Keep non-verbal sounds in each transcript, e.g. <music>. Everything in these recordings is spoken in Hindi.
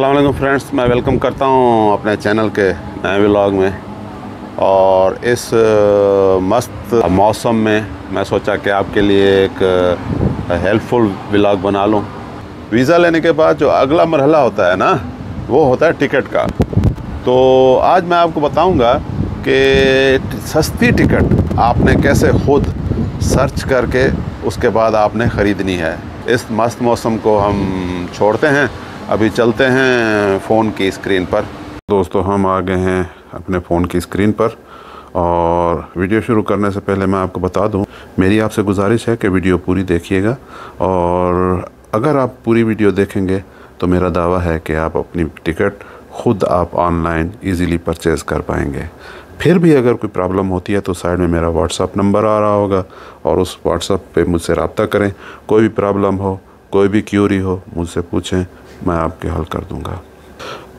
अल्लाम फ्रेंड्स मैं वेलकम करता हूँ अपने चैनल के नए व्लॉग में और इस मस्त मौसम में मैं सोचा कि आपके लिए एक हेल्पफुल व्लॉग बना लूँ वीज़ा लेने के बाद जो अगला मरहला होता है ना वो होता है टिकट का तो आज मैं आपको बताऊंगा कि सस्ती टिकट आपने कैसे खुद सर्च करके उसके बाद आपने ख़रीदनी है इस मस्त मौसम को हम छोड़ते हैं अभी चलते हैं फ़ोन की स्क्रीन पर दोस्तों हम आ गए हैं अपने फ़ोन की स्क्रीन पर और वीडियो शुरू करने से पहले मैं आपको बता दूं मेरी आपसे गुजारिश है कि वीडियो पूरी देखिएगा और अगर आप पूरी वीडियो देखेंगे तो मेरा दावा है कि आप अपनी टिकट ख़ुद आप ऑनलाइन इजीली परचेज़ कर पाएंगे फिर भी अगर कोई प्रॉब्लम होती है तो साइड में मेरा व्हाट्सअप नंबर आ रहा होगा और उस व्हाट्सअप पर मुझसे रबता करें कोई भी प्रॉब्लम हो कोई भी क्यूरी हो मुझसे पूछें मैं आपके हल कर दूँगा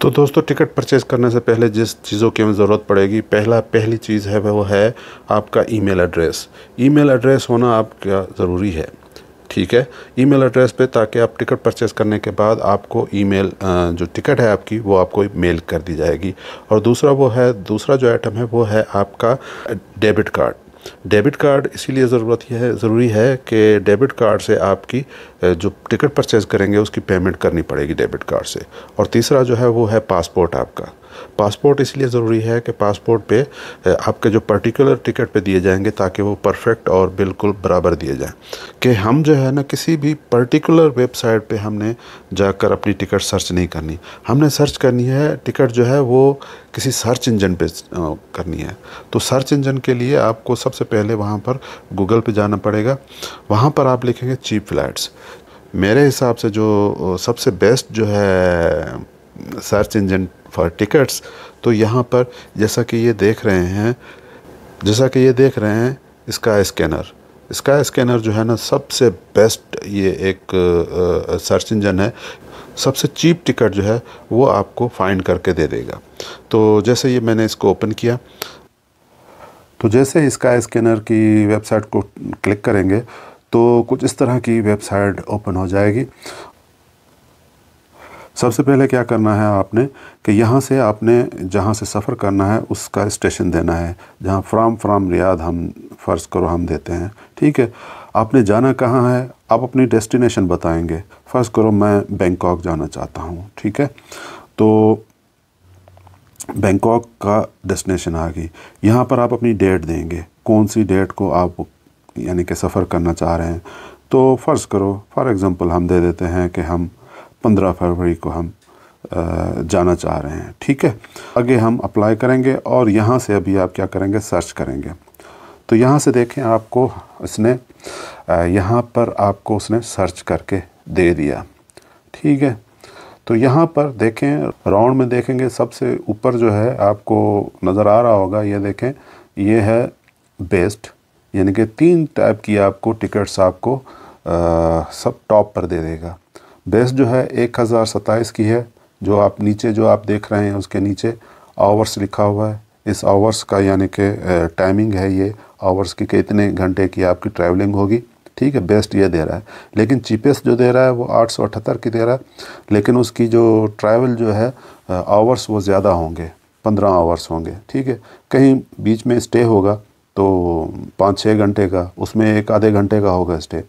तो दोस्तों टिकट परचेज़ करने से पहले जिस चीज़ों की हमें ज़रूरत पड़ेगी पहला पहली चीज़ है वो है आपका ईमेल एड्रेस ईमेल एड्रेस होना आपका ज़रूरी है ठीक है ईमेल एड्रेस पे ताकि आप टिकट परचेज़ करने के बाद आपको ईमेल जो टिकट है आपकी वो आपको मेल कर दी जाएगी और दूसरा वो है दूसरा जो आइटम है वो है आपका डेबिट कार्ड डेबिट कार्ड इसीलिए ज़रूरत यह है ज़रूरी है कि डेबिट कार्ड से आपकी जो टिकट परचेज़ करेंगे उसकी पेमेंट करनी पड़ेगी डेबिट कार्ड से और तीसरा जो है वो है पासपोर्ट आपका पासपोर्ट इसलिए ज़रूरी है कि पासपोर्ट पे आपके जो पर्टिकुलर टिकट पे दिए जाएंगे ताकि वो परफेक्ट और बिल्कुल बराबर दिए जाएं कि हम जो है ना किसी भी पर्टिकुलर वेबसाइट पे हमने जाकर अपनी टिकट सर्च नहीं करनी हमने सर्च करनी है टिकट जो है वो किसी सर्च इंजन पे करनी है तो सर्च इंजन के लिए आपको सबसे पहले वहाँ पर गूगल पे जाना पड़ेगा वहाँ पर आप लिखेंगे चीप फ्लाइट्स मेरे हिसाब से जो सबसे बेस्ट जो है सर्च इंजन फॉर टिकट्स तो यहाँ पर जैसा कि ये देख रहे हैं जैसा कि ये देख रहे हैं इसका स्कैनर इसका स्कैनर जो है ना सबसे बेस्ट ये एक सर्च इंजन है सबसे चीप टिकट जो है वो आपको फाइंड करके दे देगा तो जैसे ये मैंने इसको ओपन किया तो जैसे इसका स्कैनर की वेबसाइट को क्लिक करेंगे तो कुछ इस तरह की वेबसाइट ओपन हो जाएगी सबसे पहले क्या करना है आपने कि यहाँ से आपने जहाँ से सफ़र करना है उसका स्टेशन देना है जहाँ फ्राम फ्राम रियाद हम फ़र्ज़ करो हम देते हैं ठीक है आपने जाना कहाँ है आप अपनी डेस्टिनेशन बताएंगे फ़र्ज़ करो मैं बैंकॉक जाना चाहता हूँ ठीक है तो बैंकॉक का डेस्टिनेशन आ गई यहाँ पर आप अपनी डेट देंगे कौन सी डेट को आप यानी कि सफ़र करना चाह रहे हैं तो फ़र्ज़ करो फॉर एग्ज़ाम्पल हम दे देते हैं कि हम पंद्रह फरवरी को हम जाना चाह रहे हैं ठीक है आगे हम अप्लाई करेंगे और यहाँ से अभी आप क्या करेंगे सर्च करेंगे तो यहाँ से देखें आपको इसने यहाँ पर आपको उसने सर्च करके दे दिया ठीक है तो यहाँ पर देखें राउंड में देखेंगे सबसे ऊपर जो है आपको नज़र आ रहा होगा ये देखें ये है बेस्ट यानी कि तीन टाइप की आपको टिकट्स आपको आ, सब टॉप पर दे देगा बेस जो है एक हज़ार सत्ताईस की है जो आप नीचे जो आप देख रहे हैं उसके नीचे आवर्स लिखा हुआ है इस आवर्स का यानी कि टाइमिंग है ये आवर्स की कितने घंटे की आपकी ट्रैवलिंग होगी ठीक है बेस्ट ये दे रहा है लेकिन चीपेस्ट जो दे रहा है वो आठ सौ अठहत्तर की दे रहा है लेकिन उसकी जो ट्रैवल जो है आवर्स वो ज़्यादा होंगे पंद्रह आवर्स होंगे ठीक है कहीं बीच में स्टे होगा तो पाँच छः घंटे का उसमें एक आधे घंटे का होगा स्टे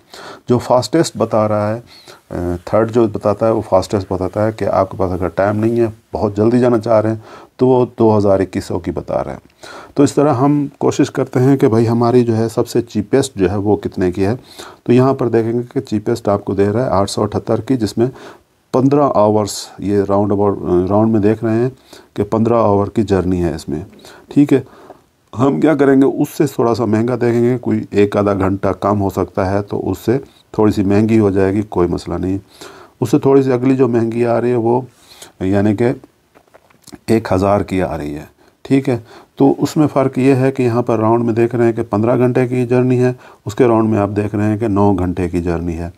जो फास्टेस्ट बता रहा है थर्ड जो बताता है वो फास्टेस्ट बताता है कि आपके पास अगर टाइम नहीं है बहुत जल्दी जाना चाह रहे हैं तो वो दो हज़ार इक्कीस सौ की बता रहे हैं तो इस तरह हम कोशिश करते हैं कि भाई हमारी जो है सबसे चीपेस्ट जो है वो कितने की है तो यहाँ पर देखेंगे कि चीपेस्ट आपको दे रहा है आठ सौ अठहत्तर की जिसमें पंद्रह आवर्स ये राउंड अबाउट राउंड में देख रहे हैं कि पंद्रह आवर की जर्नी है इसमें ठीक है हम क्या करेंगे उससे थोड़ा सा महंगा देखेंगे कोई एक आधा घंटा कम हो सकता है तो उससे थोड़ी सी महंगी हो जाएगी कोई मसला नहीं उससे थोड़ी सी अगली जो महंगी आ रही है वो यानी कि एक हज़ार की आ रही है ठीक है तो उसमें फ़र्क ये है कि यहाँ पर राउंड में देख रहे हैं कि पंद्रह घंटे की जर्नी है उसके राउंड में आप देख रहे हैं कि नौ घंटे की जर्नी है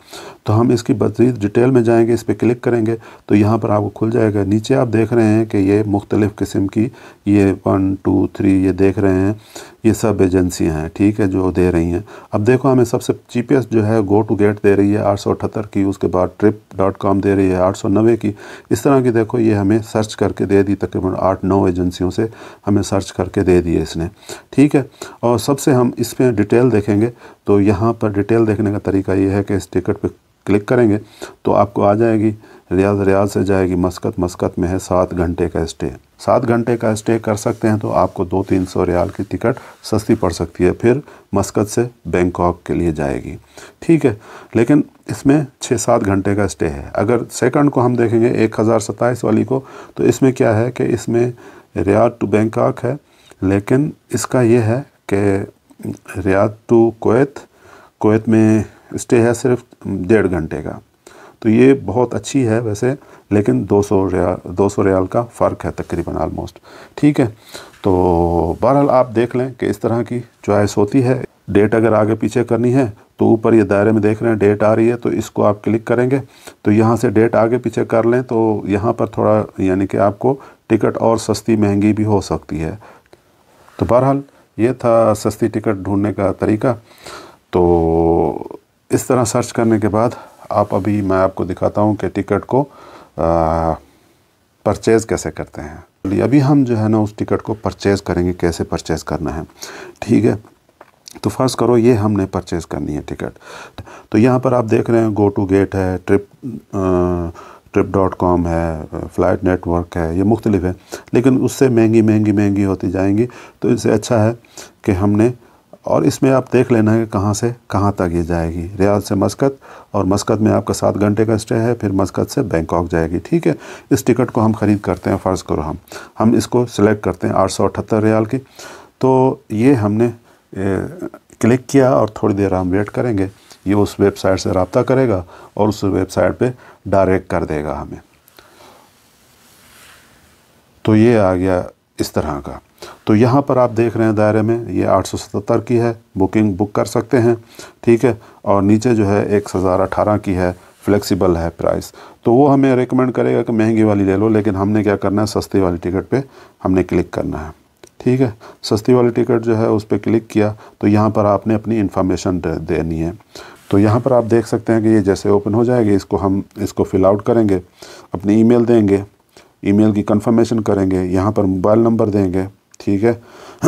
तो हम इसकी मज़ीद डिटेल में जाएंगे इस पर क्लिक करेंगे तो यहाँ पर आपको खुल जाएगा नीचे आप देख रहे हैं कि ये मुख्तलिफ़ किस्म की ये वन टू थ्री ये देख रहे हैं ये सब एजेंसियाँ हैं ठीक है जो दे रही हैं अब देखो हमें सबसे चीपेस्ट जो है गो टू गेट दे रही है आठ की उसके बाद ट्रिप डॉट कॉम दे रही है आठ की इस तरह की देखो ये हमें सर्च करके दे दी तकरीबन आठ नौ एजेंसियों से हमें सर्च करके दे दिए इसने ठीक है और सबसे हम इस पर डिटेल देखेंगे तो यहाँ पर डिटेल देखने का तरीका ये है कि इस टिकट पर क्लिक करेंगे तो आपको आ जाएगी रियाज रियाज से जाएगी मस्कत मस्कत में है सात घंटे का स्टे सात घंटे का स्टे कर सकते हैं तो आपको दो तीन सौ रियाल की टिकट सस्ती पड़ सकती है फिर मस्कत से बैंकॉक के लिए जाएगी ठीक है लेकिन इसमें छः सात घंटे का स्टे है अगर सेकंड को हम देखेंगे एक हज़ार सत्ताईस वाली को तो इसमें क्या है कि इसमें रियाद टू बैंकॉक है लेकिन इसका ये है कि रियाद टू कोत कोत में स्टे है सिर्फ डेढ़ घंटे का तो ये बहुत अच्छी है वैसे लेकिन 200 सौ रियाल दो सौ रियाल का फ़र्क है तकरीबन आलमोस्ट ठीक है तो बहरहाल आप देख लें कि इस तरह की चॉइस होती है डेट अगर आगे पीछे करनी है तो ऊपर ये दायरे में देख रहे हैं डेट आ रही है तो इसको आप क्लिक करेंगे तो यहाँ से डेट आगे पीछे कर लें तो यहाँ पर थोड़ा यानी कि आपको टिकट और सस्ती महंगी भी हो सकती है तो बहरहाल ये था सस्ती टिकट ढूंढने का तरीका तो इस तरह सर्च करने के बाद आप अभी मैं आपको दिखाता हूँ कि टिकट को परचेज़ कैसे करते हैं अभी हम जो है ना उस टिकट को परचेज़ करेंगे कैसे परचेज़ करना है ठीक है तो फर्स्ट करो ये हमने परचेज़ करनी है टिकट तो यहाँ पर आप देख रहे हैं गो टू गेट है ट्रिप ट्रिप डॉट कॉम है फ्लाइट नेटवर्क है ये मुख्तलिफ है लेकिन उससे महंगी महंगी महंगी होती जाएंगी तो इससे अच्छा है कि हमने और इसमें आप देख लेना है कि कहाँ से कहाँ तक ये जाएगी रियाज से मस्कत और मस्कत में आपका सात घंटे का स्टे है फिर मस्कत से बैंकॉक जाएगी ठीक है इस टिकट को हम ख़रीद करते हैं फ़र्ज़ करो हम हम इसको सिलेक्ट करते हैं आठ सौ अठहत्तर रियाल की तो ये हमने ए, क्लिक किया और थोड़ी देर हम वेट करेंगे ये उस वेबसाइट से रबता करेगा और उस वेबसाइट पे डायरेक्ट कर देगा हमें तो ये आ गया इस तरह का तो यहाँ पर आप देख रहे हैं दायरे में ये 877 की है बुकिंग बुक कर सकते हैं ठीक है और नीचे जो है एक हज़ार अठारह की है फ्लेक्सिबल है प्राइस तो वो हमें रिकमेंड करेगा कि महंगी वाली ले लो लेकिन हमने क्या करना है सस्ती वाली टिकट पे हमने क्लिक करना है ठीक है सस्ती वाली टिकट जो है उस पर क्लिक किया तो यहाँ पर आपने अपनी इन्फॉर्मेशन देनी है तो यहाँ पर आप देख सकते हैं कि ये जैसे ओपन हो जाएगी इसको हम इसको फिल आउट करेंगे अपनी ईमेल देंगे ईमेल की कंफर्मेशन करेंगे यहाँ पर मोबाइल नंबर देंगे ठीक है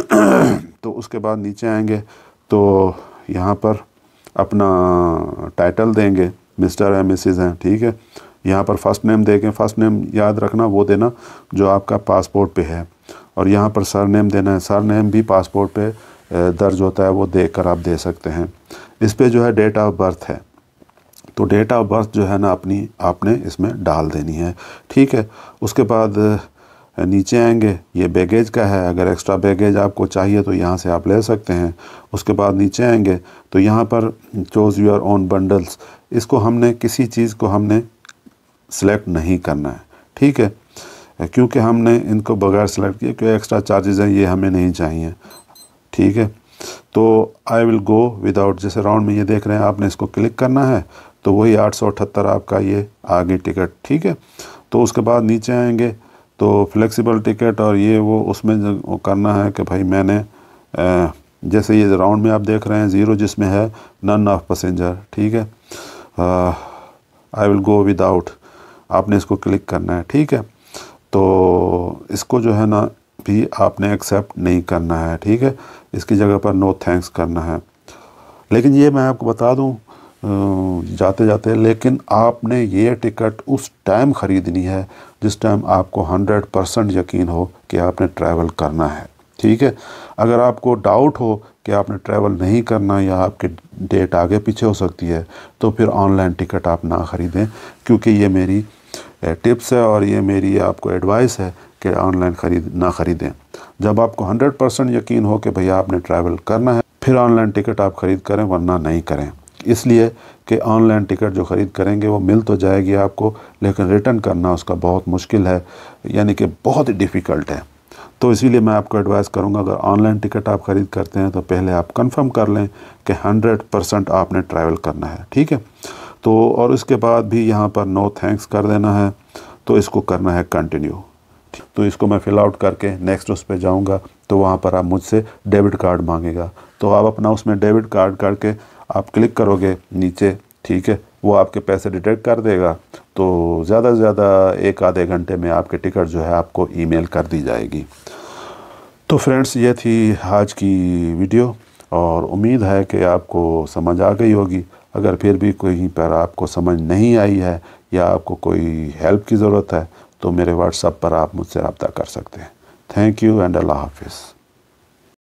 <clears throat> तो उसके बाद नीचे आएंगे तो यहाँ पर अपना टाइटल देंगे मिस्टर है मिसिज़ हैं ठीक है यहाँ पर फर्स्ट नेम देखें फर्स्ट नेम याद रखना वो देना जो आपका पासपोर्ट पे है और यहाँ पर सर नेम देना है सर नेम भी पासपोर्ट पे दर्ज होता है वो देख कर आप दे सकते हैं इस पर जो है डेट ऑफ बर्थ है तो डेट ऑफ बर्थ जो है ना अपनी आपने इसमें डाल देनी है ठीक है उसके बाद नीचे आएंगे ये बैगेज का है अगर एक्स्ट्रा बैगेज आपको चाहिए तो यहाँ से आप ले सकते हैं उसके बाद नीचे आएंगे तो यहाँ पर चोज़ योर ओन बंडल्स इसको हमने किसी चीज़ को हमने सेलेक्ट नहीं करना है ठीक है क्योंकि हमने इनको बगैर सेलेक्ट किया क्योंकि एक्स्ट्रा चार्जेज़ हैं ये हमें नहीं चाहिए ठीक है तो आई विल गो विदाउट जैसे राउंड में ये देख रहे हैं आपने इसको क्लिक करना है तो वही आठ आपका ये आगे टिकट ठीक है तो उसके बाद नीचे आएंगे तो फ्लेक्सिबल टिकट और ये वो उसमें करना है कि भाई मैंने जैसे ये राउंड में आप देख रहे हैं ज़ीरो जिसमें है नन ऑफ पसेंजर ठीक है आई विल गो विदाउट आपने इसको क्लिक करना है ठीक है तो इसको जो है ना भी आपने एक्सेप्ट नहीं करना है ठीक है इसकी जगह पर नो थैंक्स करना है लेकिन ये मैं आपको बता दूं जाते जाते लेकिन आपने ये टिकट उस टाइम ख़रीदनी है जिस टाइम आपको हंड्रेड परसेंट यकीन हो कि आपने ट्रैवल करना है ठीक है अगर आपको डाउट हो कि आपने ट्रैवल नहीं करना या आपकी डेट आगे पीछे हो सकती है तो फिर ऑनलाइन टिकट आप ना ख़रीदें क्योंकि ये मेरी टिप्स है और ये मेरी आपको एडवाइस है कि ऑनलाइन ख़रीद ना ख़रीदें जब आपको हंड्रेड परसेंट यकीन हो कि भैया आपने ट्रैवल करना है फिर ऑनलाइन टिकट आप ख़रीद करें वरना नहीं करें इसलिए कि ऑनलाइन टिकट जो ख़रीद करेंगे वो मिल तो जाएगी आपको लेकिन रिटर्न करना उसका बहुत मुश्किल है यानी कि बहुत ही डिफ़िकल्ट है तो इसीलिए मैं आपको एडवाइस करूंगा अगर ऑनलाइन टिकट आप ख़रीद करते हैं तो पहले आप कंफर्म कर लें कि 100 परसेंट आपने ट्रैवल करना है ठीक है तो और उसके बाद भी यहाँ पर नो थैंक्स कर देना है तो इसको करना है कंटिन्यू तो इसको मैं फिल आउट करके नेक्स्ट उस पर जाऊँगा तो वहाँ पर आप मुझसे डेबिट कार्ड मांगेगा तो आप अपना उसमें डेबिट कार्ड करके आप क्लिक करोगे नीचे ठीक है वो आपके पैसे डिटेक्ट कर देगा तो ज़्यादा से ज़्यादा एक आधे घंटे में आपके टिकट जो है आपको ईमेल कर दी जाएगी तो फ्रेंड्स ये थी आज की वीडियो और उम्मीद है कि आपको समझ आ गई होगी अगर फिर भी कहीं पर आपको समझ नहीं आई है या आपको कोई हेल्प की ज़रूरत है तो मेरे व्हाट्सअप पर आप मुझसे रबता कर सकते हैं थैंक यू एंड अल्लाह हाफिज़